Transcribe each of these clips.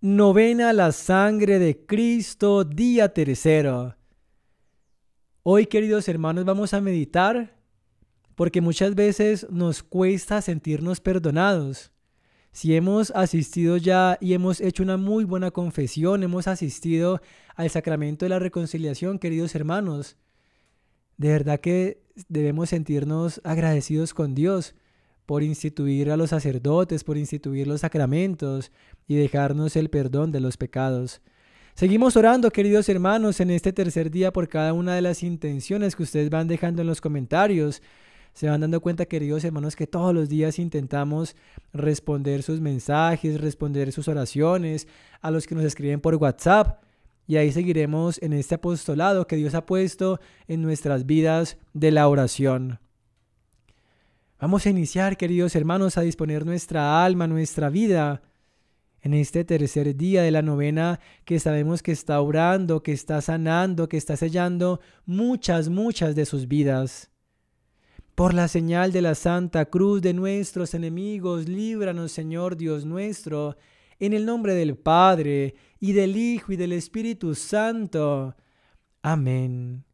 Novena la sangre de Cristo, día tercero. Hoy, queridos hermanos, vamos a meditar porque muchas veces nos cuesta sentirnos perdonados. Si hemos asistido ya y hemos hecho una muy buena confesión, hemos asistido al sacramento de la reconciliación, queridos hermanos, de verdad que debemos sentirnos agradecidos con Dios por instituir a los sacerdotes, por instituir los sacramentos y dejarnos el perdón de los pecados. Seguimos orando, queridos hermanos, en este tercer día por cada una de las intenciones que ustedes van dejando en los comentarios. Se van dando cuenta, queridos hermanos, que todos los días intentamos responder sus mensajes, responder sus oraciones, a los que nos escriben por WhatsApp. Y ahí seguiremos en este apostolado que Dios ha puesto en nuestras vidas de la oración. Vamos a iniciar, queridos hermanos, a disponer nuestra alma, nuestra vida, en este tercer día de la novena que sabemos que está orando, que está sanando, que está sellando muchas, muchas de sus vidas. Por la señal de la Santa Cruz de nuestros enemigos, líbranos, Señor Dios nuestro, en el nombre del Padre, y del Hijo, y del Espíritu Santo. Amén.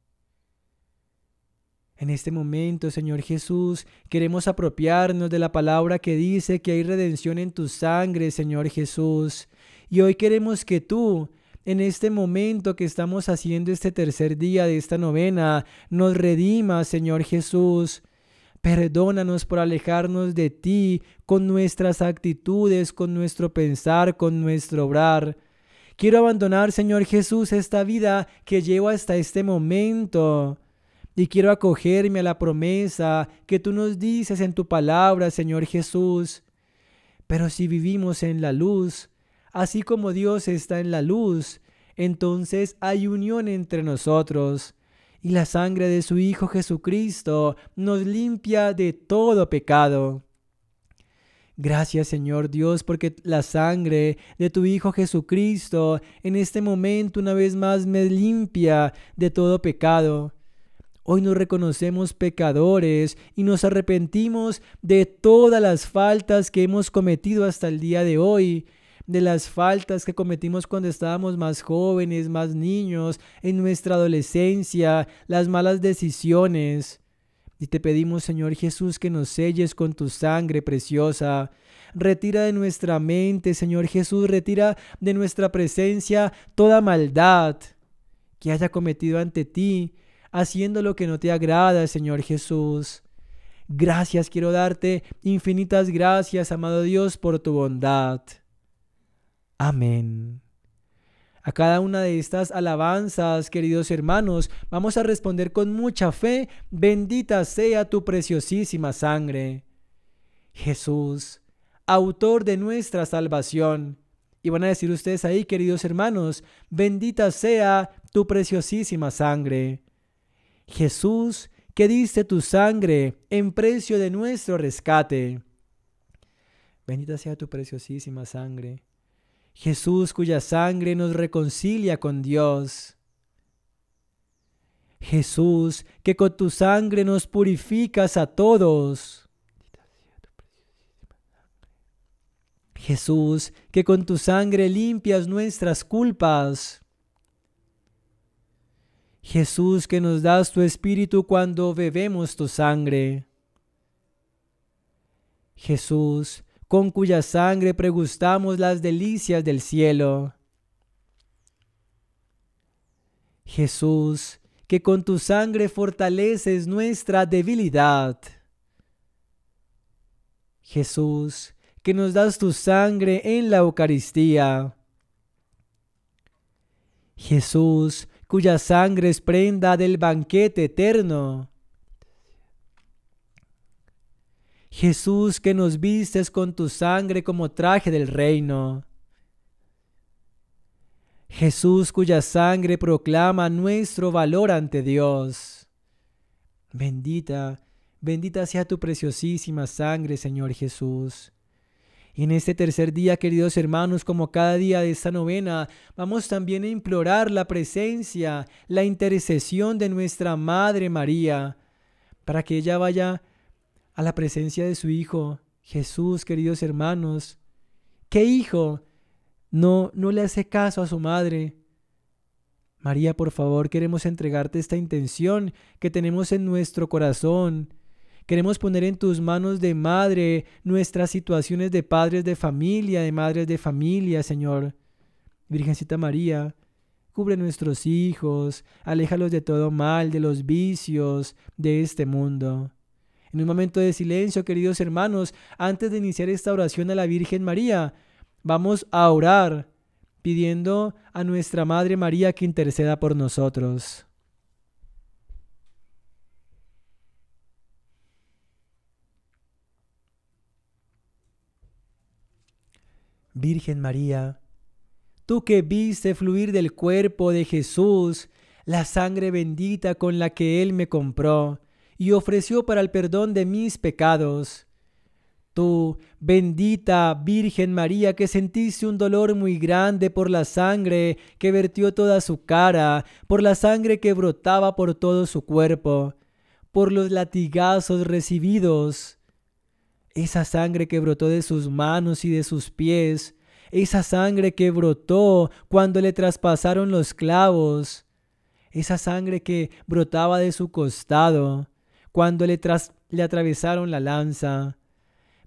En este momento, Señor Jesús, queremos apropiarnos de la palabra que dice que hay redención en tu sangre, Señor Jesús. Y hoy queremos que tú, en este momento que estamos haciendo este tercer día de esta novena, nos redimas, Señor Jesús. Perdónanos por alejarnos de ti con nuestras actitudes, con nuestro pensar, con nuestro obrar. Quiero abandonar, Señor Jesús, esta vida que llevo hasta este momento y quiero acogerme a la promesa que tú nos dices en tu palabra, Señor Jesús. Pero si vivimos en la luz, así como Dios está en la luz, entonces hay unión entre nosotros. Y la sangre de su Hijo Jesucristo nos limpia de todo pecado. Gracias Señor Dios porque la sangre de tu Hijo Jesucristo en este momento una vez más me limpia de todo pecado. Hoy nos reconocemos pecadores y nos arrepentimos de todas las faltas que hemos cometido hasta el día de hoy, de las faltas que cometimos cuando estábamos más jóvenes, más niños, en nuestra adolescencia, las malas decisiones. Y te pedimos, Señor Jesús, que nos selles con tu sangre preciosa. Retira de nuestra mente, Señor Jesús, retira de nuestra presencia toda maldad que haya cometido ante ti haciendo lo que no te agrada, Señor Jesús. Gracias quiero darte, infinitas gracias, amado Dios, por tu bondad. Amén. A cada una de estas alabanzas, queridos hermanos, vamos a responder con mucha fe, bendita sea tu preciosísima sangre. Jesús, autor de nuestra salvación. Y van a decir ustedes ahí, queridos hermanos, bendita sea tu preciosísima sangre. Jesús, que diste tu sangre en precio de nuestro rescate. Bendita sea tu preciosísima sangre. Jesús, cuya sangre nos reconcilia con Dios. Jesús, que con tu sangre nos purificas a todos. Jesús, que con tu sangre limpias nuestras culpas. Jesús que nos das tu espíritu cuando bebemos tu sangre. Jesús, con cuya sangre pregustamos las delicias del cielo. Jesús, que con tu sangre fortaleces nuestra debilidad. Jesús, que nos das tu sangre en la Eucaristía. Jesús, cuya sangre es prenda del banquete eterno. Jesús que nos vistes con tu sangre como traje del reino. Jesús cuya sangre proclama nuestro valor ante Dios. Bendita, bendita sea tu preciosísima sangre, Señor Jesús. Y En este tercer día, queridos hermanos, como cada día de esta novena, vamos también a implorar la presencia, la intercesión de nuestra Madre María, para que ella vaya a la presencia de su Hijo, Jesús, queridos hermanos. ¿Qué hijo no, no le hace caso a su madre? María, por favor, queremos entregarte esta intención que tenemos en nuestro corazón Queremos poner en tus manos de madre nuestras situaciones de padres de familia, de madres de familia, Señor. Virgencita María, cubre nuestros hijos, aléjalos de todo mal, de los vicios de este mundo. En un momento de silencio, queridos hermanos, antes de iniciar esta oración a la Virgen María, vamos a orar pidiendo a nuestra Madre María que interceda por nosotros. Virgen María, tú que viste fluir del cuerpo de Jesús la sangre bendita con la que Él me compró y ofreció para el perdón de mis pecados. Tú, bendita Virgen María, que sentiste un dolor muy grande por la sangre que vertió toda su cara, por la sangre que brotaba por todo su cuerpo, por los latigazos recibidos, esa sangre que brotó de sus manos y de sus pies, esa sangre que brotó cuando le traspasaron los clavos, esa sangre que brotaba de su costado cuando le, atravesaron la lanza.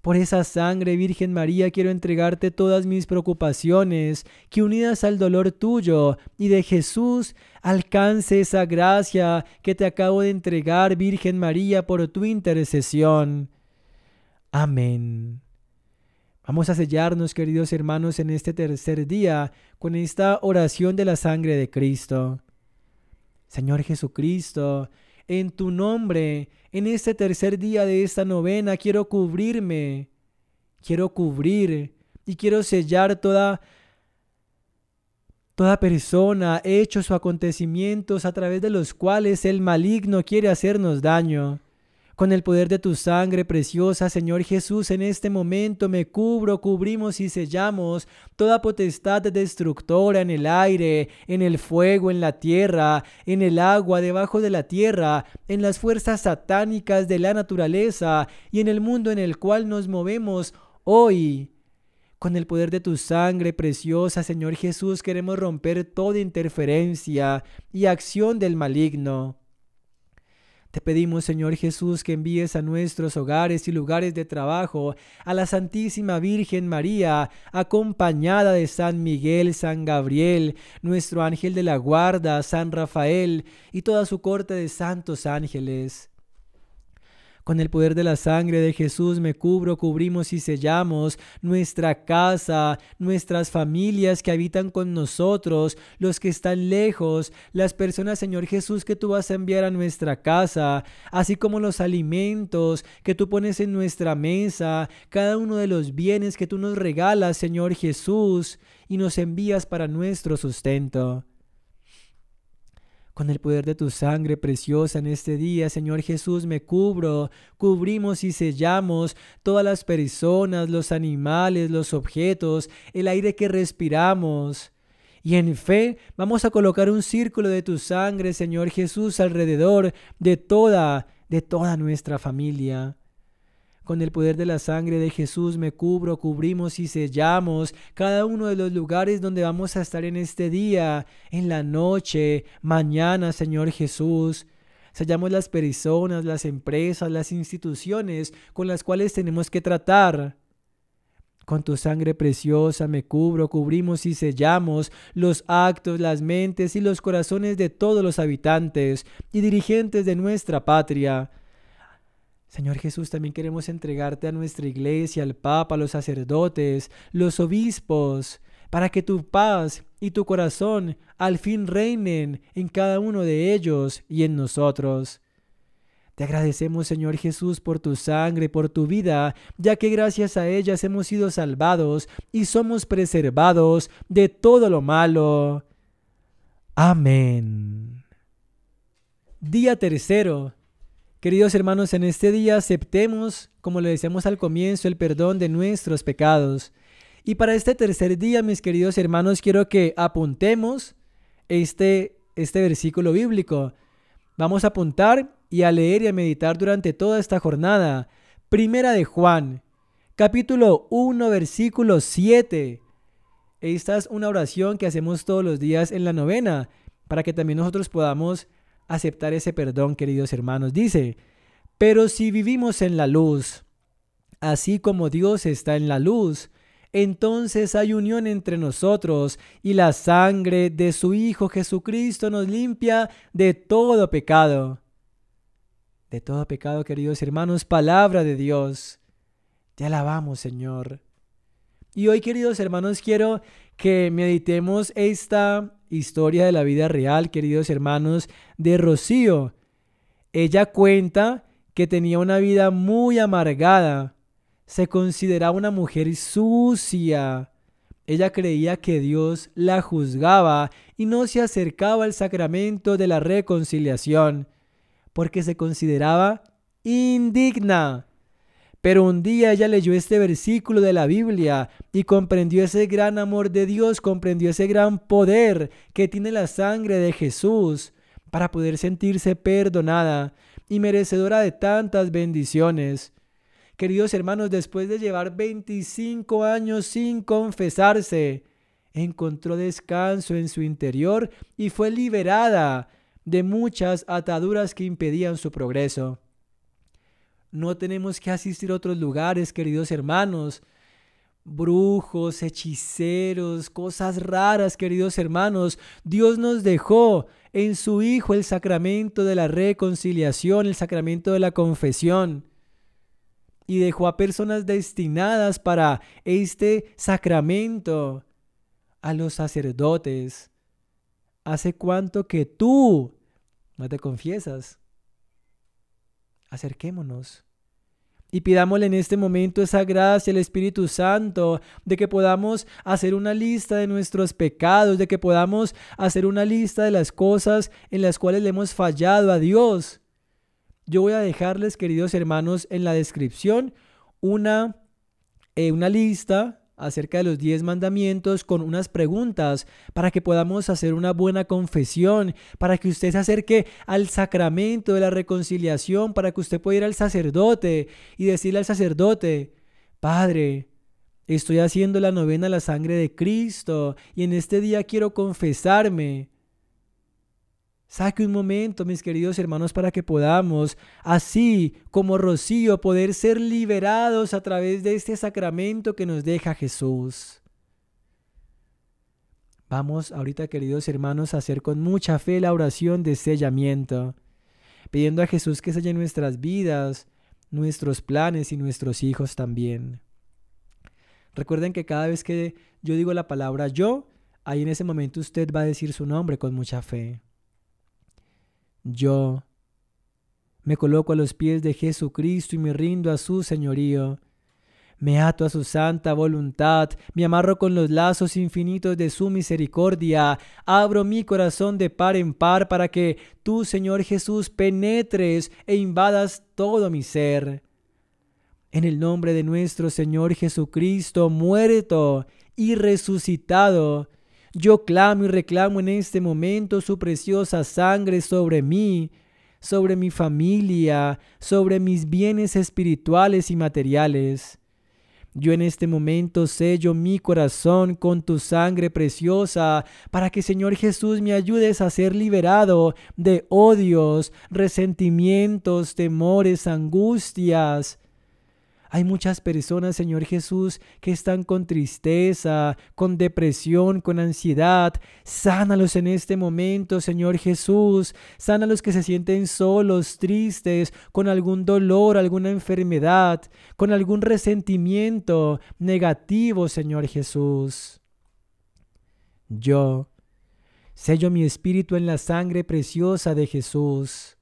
Por esa sangre, Virgen María, quiero entregarte todas mis preocupaciones, que unidas al dolor tuyo y de Jesús, alcance esa gracia que te acabo de entregar, Virgen María, por tu intercesión. Amén. Vamos a sellarnos, queridos hermanos, en este tercer día con esta oración de la sangre de Cristo. Señor Jesucristo, en tu nombre, en este tercer día de esta novena, quiero cubrirme, quiero cubrir y quiero sellar toda toda persona, hechos o acontecimientos a través de los cuales el maligno quiere hacernos daño. Con el poder de tu sangre preciosa, Señor Jesús, en este momento me cubro, cubrimos y sellamos toda potestad destructora en el aire, en el fuego, en la tierra, en el agua, debajo de la tierra, en las fuerzas satánicas de la naturaleza y en el mundo en el cual nos movemos hoy. Con el poder de tu sangre preciosa, Señor Jesús, queremos romper toda interferencia y acción del maligno pedimos, Señor Jesús, que envíes a nuestros hogares y lugares de trabajo a la Santísima Virgen María, acompañada de San Miguel, San Gabriel, nuestro ángel de la guarda, San Rafael y toda su corte de santos ángeles. Con el poder de la sangre de Jesús me cubro, cubrimos y sellamos nuestra casa, nuestras familias que habitan con nosotros, los que están lejos, las personas, Señor Jesús, que tú vas a enviar a nuestra casa, así como los alimentos que tú pones en nuestra mesa, cada uno de los bienes que tú nos regalas, Señor Jesús, y nos envías para nuestro sustento. Con el poder de tu sangre preciosa en este día, Señor Jesús, me cubro, cubrimos y sellamos todas las personas, los animales, los objetos, el aire que respiramos. Y en fe vamos a colocar un círculo de tu sangre, Señor Jesús, alrededor de toda, de toda nuestra familia. Con el poder de la sangre de Jesús me cubro, cubrimos y sellamos cada uno de los lugares donde vamos a estar en este día, en la noche, mañana, Señor Jesús. Sellamos las personas, las empresas, las instituciones con las cuales tenemos que tratar. Con tu sangre preciosa me cubro, cubrimos y sellamos los actos, las mentes y los corazones de todos los habitantes y dirigentes de nuestra patria Señor Jesús, también queremos entregarte a nuestra iglesia, al Papa, a los sacerdotes, los obispos, para que tu paz y tu corazón al fin reinen en cada uno de ellos y en nosotros. Te agradecemos, Señor Jesús, por tu sangre, por tu vida, ya que gracias a ellas hemos sido salvados y somos preservados de todo lo malo. Amén. Día tercero Queridos hermanos, en este día aceptemos, como le decíamos al comienzo, el perdón de nuestros pecados. Y para este tercer día, mis queridos hermanos, quiero que apuntemos este, este versículo bíblico. Vamos a apuntar y a leer y a meditar durante toda esta jornada. Primera de Juan, capítulo 1, versículo 7. Esta es una oración que hacemos todos los días en la novena, para que también nosotros podamos aceptar ese perdón, queridos hermanos. Dice, pero si vivimos en la luz, así como Dios está en la luz, entonces hay unión entre nosotros y la sangre de su Hijo Jesucristo nos limpia de todo pecado. De todo pecado, queridos hermanos, palabra de Dios. Te alabamos, Señor. Y hoy, queridos hermanos, quiero que meditemos esta historia de la vida real, queridos hermanos, de Rocío. Ella cuenta que tenía una vida muy amargada. Se consideraba una mujer sucia. Ella creía que Dios la juzgaba y no se acercaba al sacramento de la reconciliación, porque se consideraba indigna. Pero un día ella leyó este versículo de la Biblia y comprendió ese gran amor de Dios, comprendió ese gran poder que tiene la sangre de Jesús para poder sentirse perdonada y merecedora de tantas bendiciones. Queridos hermanos, después de llevar 25 años sin confesarse, encontró descanso en su interior y fue liberada de muchas ataduras que impedían su progreso. No tenemos que asistir a otros lugares, queridos hermanos. Brujos, hechiceros, cosas raras, queridos hermanos. Dios nos dejó en su Hijo el sacramento de la reconciliación, el sacramento de la confesión. Y dejó a personas destinadas para este sacramento, a los sacerdotes. ¿Hace cuánto que tú no te confiesas? acerquémonos y pidámosle en este momento esa gracia al Espíritu Santo, de que podamos hacer una lista de nuestros pecados, de que podamos hacer una lista de las cosas en las cuales le hemos fallado a Dios. Yo voy a dejarles, queridos hermanos, en la descripción una, eh, una lista acerca de los diez mandamientos con unas preguntas para que podamos hacer una buena confesión, para que usted se acerque al sacramento de la reconciliación, para que usted pueda ir al sacerdote y decirle al sacerdote, Padre, estoy haciendo la novena a la sangre de Cristo y en este día quiero confesarme. Saque un momento, mis queridos hermanos, para que podamos, así como Rocío, poder ser liberados a través de este sacramento que nos deja Jesús. Vamos ahorita, queridos hermanos, a hacer con mucha fe la oración de sellamiento, pidiendo a Jesús que selle nuestras vidas, nuestros planes y nuestros hijos también. Recuerden que cada vez que yo digo la palabra yo, ahí en ese momento usted va a decir su nombre con mucha fe. Yo me coloco a los pies de Jesucristo y me rindo a su señorío. Me ato a su santa voluntad, me amarro con los lazos infinitos de su misericordia, abro mi corazón de par en par para que tú, Señor Jesús, penetres e invadas todo mi ser. En el nombre de nuestro Señor Jesucristo, muerto y resucitado, yo clamo y reclamo en este momento su preciosa sangre sobre mí, sobre mi familia, sobre mis bienes espirituales y materiales. Yo en este momento sello mi corazón con tu sangre preciosa para que Señor Jesús me ayudes a ser liberado de odios, resentimientos, temores, angustias, hay muchas personas, Señor Jesús, que están con tristeza, con depresión, con ansiedad. Sánalos en este momento, Señor Jesús. Sánalos que se sienten solos, tristes, con algún dolor, alguna enfermedad, con algún resentimiento negativo, Señor Jesús. Yo sello mi espíritu en la sangre preciosa de Jesús.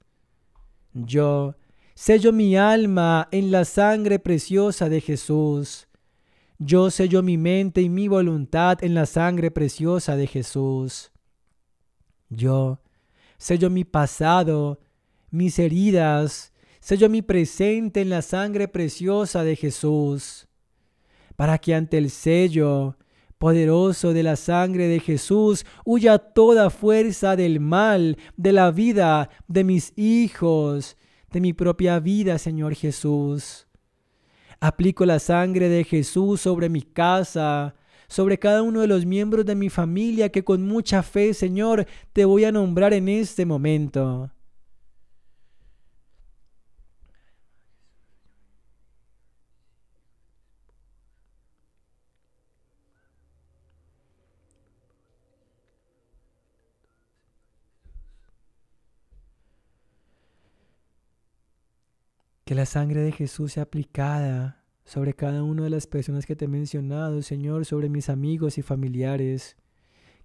Yo Sello mi alma en la sangre preciosa de Jesús. Yo sello mi mente y mi voluntad en la sangre preciosa de Jesús. Yo sello mi pasado, mis heridas, sello mi presente en la sangre preciosa de Jesús, para que ante el sello poderoso de la sangre de Jesús huya toda fuerza del mal, de la vida de mis hijos, de mi propia vida, Señor Jesús. Aplico la sangre de Jesús sobre mi casa, sobre cada uno de los miembros de mi familia que con mucha fe, Señor, te voy a nombrar en este momento. Que la sangre de Jesús sea aplicada sobre cada una de las personas que te he mencionado, Señor, sobre mis amigos y familiares.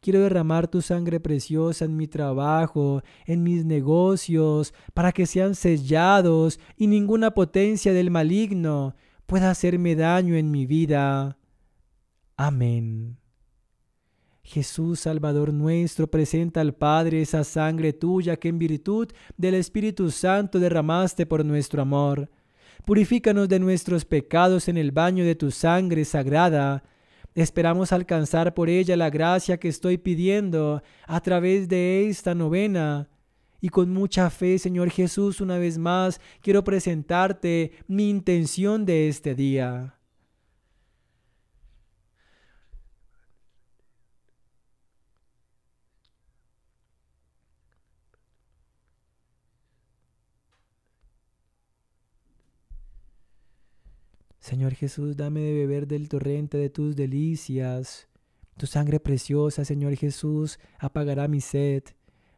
Quiero derramar tu sangre preciosa en mi trabajo, en mis negocios, para que sean sellados y ninguna potencia del maligno pueda hacerme daño en mi vida. Amén. Jesús Salvador nuestro, presenta al Padre esa sangre tuya que en virtud del Espíritu Santo derramaste por nuestro amor. Purifícanos de nuestros pecados en el baño de tu sangre sagrada. Esperamos alcanzar por ella la gracia que estoy pidiendo a través de esta novena. Y con mucha fe, Señor Jesús, una vez más quiero presentarte mi intención de este día. Señor Jesús, dame de beber del torrente de tus delicias. Tu sangre preciosa, Señor Jesús, apagará mi sed.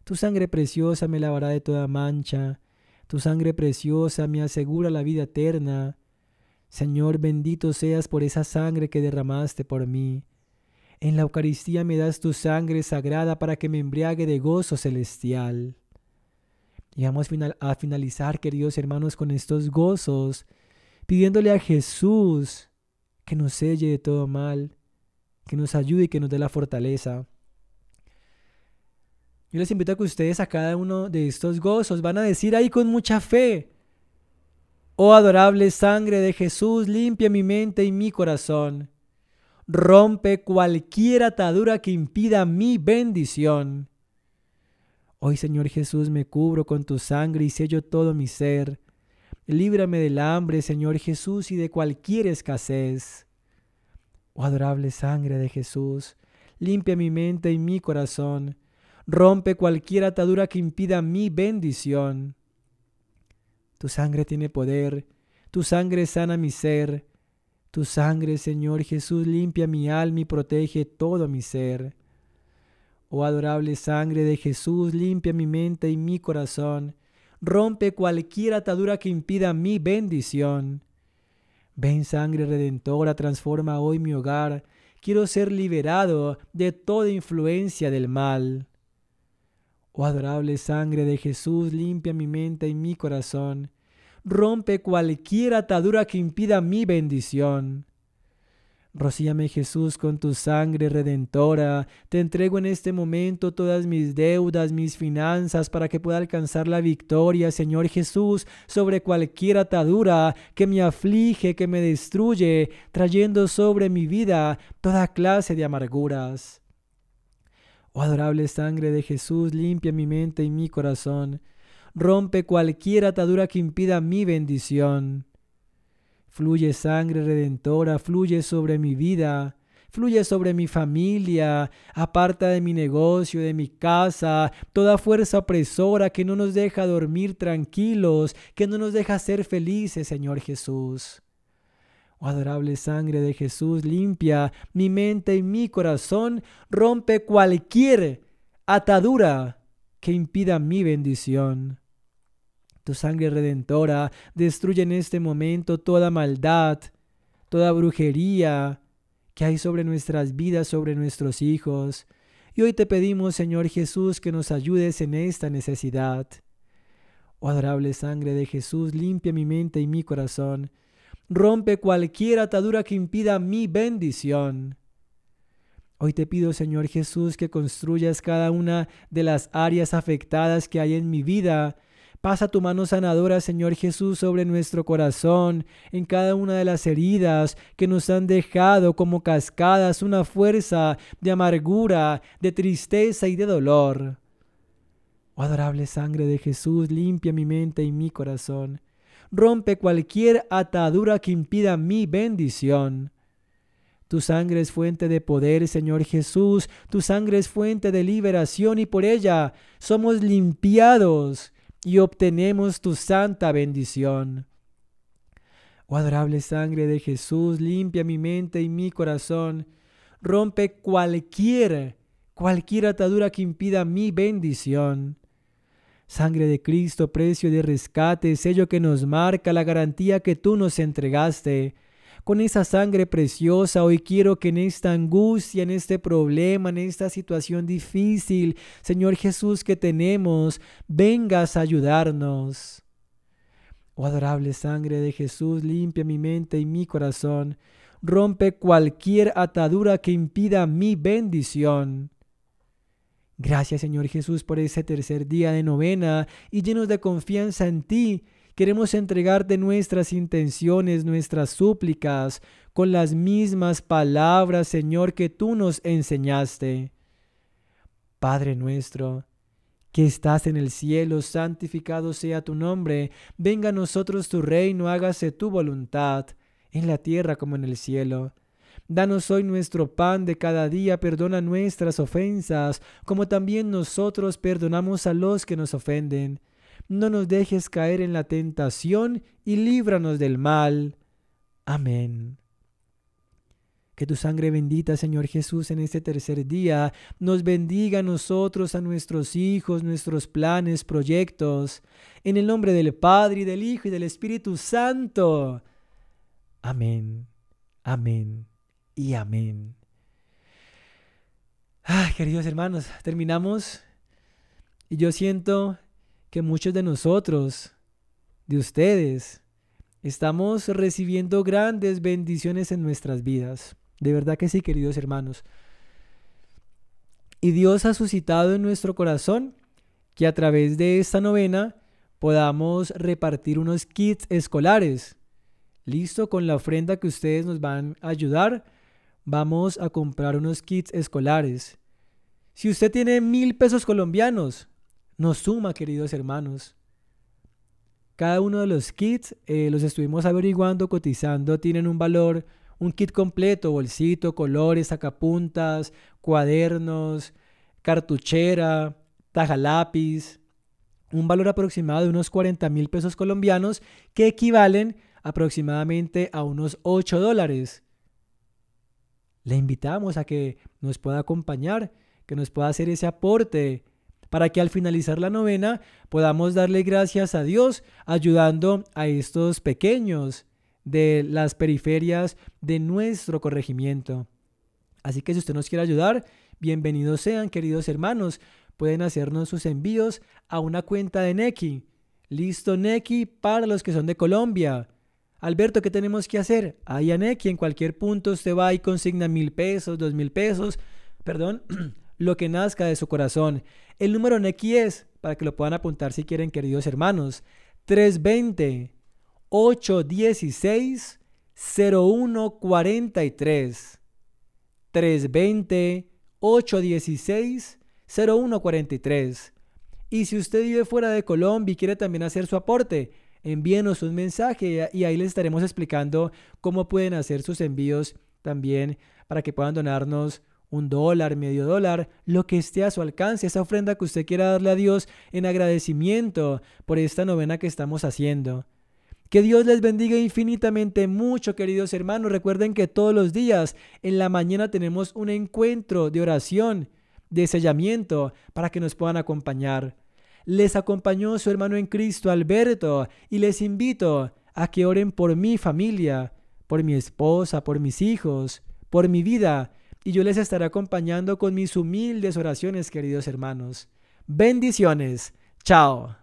Tu sangre preciosa me lavará de toda mancha. Tu sangre preciosa me asegura la vida eterna. Señor, bendito seas por esa sangre que derramaste por mí. En la Eucaristía me das tu sangre sagrada para que me embriague de gozo celestial. Y vamos a finalizar, queridos hermanos, con estos gozos pidiéndole a Jesús que nos selle de todo mal, que nos ayude y que nos dé la fortaleza. Yo les invito a que ustedes a cada uno de estos gozos van a decir ahí con mucha fe, oh adorable sangre de Jesús, limpia mi mente y mi corazón, rompe cualquier atadura que impida mi bendición. Hoy Señor Jesús me cubro con tu sangre y sello todo mi ser Líbrame del hambre, Señor Jesús, y de cualquier escasez. Oh adorable sangre de Jesús, limpia mi mente y mi corazón. Rompe cualquier atadura que impida mi bendición. Tu sangre tiene poder, tu sangre sana mi ser. Tu sangre, Señor Jesús, limpia mi alma y protege todo mi ser. Oh adorable sangre de Jesús, limpia mi mente y mi corazón. Rompe cualquier atadura que impida mi bendición. Ven sangre redentora, transforma hoy mi hogar. Quiero ser liberado de toda influencia del mal. Oh adorable sangre de Jesús, limpia mi mente y mi corazón. Rompe cualquier atadura que impida mi bendición. Rocíame Jesús con tu sangre redentora. Te entrego en este momento todas mis deudas, mis finanzas, para que pueda alcanzar la victoria, Señor Jesús, sobre cualquier atadura que me aflige, que me destruye, trayendo sobre mi vida toda clase de amarguras. Oh adorable sangre de Jesús, limpia mi mente y mi corazón. Rompe cualquier atadura que impida mi bendición. Fluye sangre redentora, fluye sobre mi vida, fluye sobre mi familia, aparta de mi negocio, de mi casa, toda fuerza opresora que no nos deja dormir tranquilos, que no nos deja ser felices, Señor Jesús. Oh, adorable sangre de Jesús, limpia mi mente y mi corazón, rompe cualquier atadura que impida mi bendición tu sangre redentora. Destruye en este momento toda maldad, toda brujería que hay sobre nuestras vidas, sobre nuestros hijos. Y hoy te pedimos, Señor Jesús, que nos ayudes en esta necesidad. Oh adorable sangre de Jesús, limpia mi mente y mi corazón. Rompe cualquier atadura que impida mi bendición. Hoy te pido, Señor Jesús, que construyas cada una de las áreas afectadas que hay en mi vida Pasa tu mano sanadora, Señor Jesús, sobre nuestro corazón, en cada una de las heridas que nos han dejado como cascadas una fuerza de amargura, de tristeza y de dolor. Oh adorable sangre de Jesús, limpia mi mente y mi corazón. Rompe cualquier atadura que impida mi bendición. Tu sangre es fuente de poder, Señor Jesús. Tu sangre es fuente de liberación y por ella somos limpiados y obtenemos tu santa bendición. Oh adorable sangre de Jesús, limpia mi mente y mi corazón, rompe cualquier, cualquier atadura que impida mi bendición. Sangre de Cristo, precio de rescate, sello que nos marca la garantía que tú nos entregaste con esa sangre preciosa. Hoy quiero que en esta angustia, en este problema, en esta situación difícil, Señor Jesús que tenemos, vengas a ayudarnos. Oh adorable sangre de Jesús, limpia mi mente y mi corazón. Rompe cualquier atadura que impida mi bendición. Gracias Señor Jesús por ese tercer día de novena y llenos de confianza en ti, Queremos entregarte nuestras intenciones, nuestras súplicas, con las mismas palabras, Señor, que tú nos enseñaste. Padre nuestro, que estás en el cielo, santificado sea tu nombre, venga a nosotros tu reino, hágase tu voluntad, en la tierra como en el cielo. Danos hoy nuestro pan de cada día, perdona nuestras ofensas, como también nosotros perdonamos a los que nos ofenden no nos dejes caer en la tentación y líbranos del mal. Amén. Que tu sangre bendita, Señor Jesús, en este tercer día nos bendiga a nosotros, a nuestros hijos, nuestros planes, proyectos. En el nombre del Padre, y del Hijo, y del Espíritu Santo. Amén, amén y amén. queridos hermanos, terminamos. Y yo siento que muchos de nosotros, de ustedes, estamos recibiendo grandes bendiciones en nuestras vidas. De verdad que sí, queridos hermanos. Y Dios ha suscitado en nuestro corazón que a través de esta novena podamos repartir unos kits escolares. Listo, con la ofrenda que ustedes nos van a ayudar, vamos a comprar unos kits escolares. Si usted tiene mil pesos colombianos, nos suma, queridos hermanos. Cada uno de los kits eh, los estuvimos averiguando, cotizando, tienen un valor, un kit completo, bolsito, colores, sacapuntas, cuadernos, cartuchera, taja lápiz, un valor aproximado de unos 40 mil pesos colombianos que equivalen aproximadamente a unos 8 dólares. Le invitamos a que nos pueda acompañar, que nos pueda hacer ese aporte para que al finalizar la novena podamos darle gracias a Dios ayudando a estos pequeños de las periferias de nuestro corregimiento. Así que si usted nos quiere ayudar, bienvenidos sean, queridos hermanos. Pueden hacernos sus envíos a una cuenta de Neki. Listo Neki para los que son de Colombia. Alberto, ¿qué tenemos que hacer? Ahí a Neki, en cualquier punto usted va y consigna mil pesos, dos mil pesos, perdón, lo que nazca de su corazón. El número en para que lo puedan apuntar si quieren, queridos hermanos, 320-816. 0143 320 816 0143 y si usted vive fuera de Colombia y quiere también hacer su aporte, envíenos un mensaje y ahí les estaremos explicando cómo pueden hacer sus envíos también para que puedan donarnos un dólar, medio dólar, lo que esté a su alcance, esa ofrenda que usted quiera darle a Dios en agradecimiento por esta novena que estamos haciendo. Que Dios les bendiga infinitamente mucho, queridos hermanos. Recuerden que todos los días en la mañana tenemos un encuentro de oración, de sellamiento, para que nos puedan acompañar. Les acompañó su hermano en Cristo, Alberto, y les invito a que oren por mi familia, por mi esposa, por mis hijos, por mi vida y yo les estaré acompañando con mis humildes oraciones, queridos hermanos. Bendiciones. Chao.